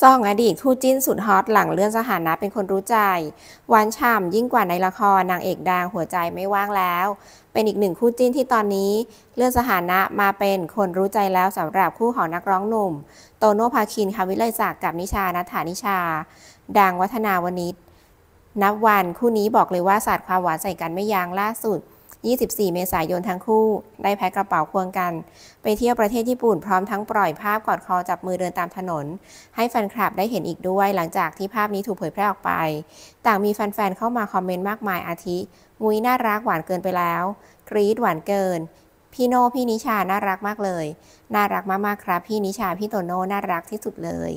ซองอดีตคู่จิ้นสุดฮอตหลังเลื่อนสถานะเป็นคนรู้ใจหวานช่ำยิ่งกว่าในละครนางเอกดังหัวใจไม่ว่างแล้ว เป็นอีกหนึ่งคู่จิ้นที่ตอนนี้เลื่อนสถานะมาเป็นคนรู้ใจแล้วสำหรับคู่ของนักร้องหนุ่ม โตโน่ภาคินคาวิไลศักดิ์กับนิชานัฐานิชา ดังวัฒนาวณิชนับวันคู่นี้บอกเลยว่าสาดความหวานใส่กันไม่ยั้งล่าสุด24 เมษายนทั้งคู่ได้แพ็กระเป๋าควงกัน ไปเที่ยวประเทศญี่ปุ่นพร้อมทั้งปล่อยภาพกอดคอ จับมือเดินตามถนน ให้แฟนคลับได้เห็นอีกด้วยหลังจากที่ภาพนี้ถูกเผยแพร่ออกไป ต่างมีแฟนๆเข้ามาคอมเมนต์มากมายอาทิงุยน่ารักหวานเกินไปแล้วกรีดหวานเกิน พี่โน่พี่นิชาน่ารักมากเลย น่ารักมากๆครับพี่นิชาพี่โตโน่น่ารักที่สุดเลย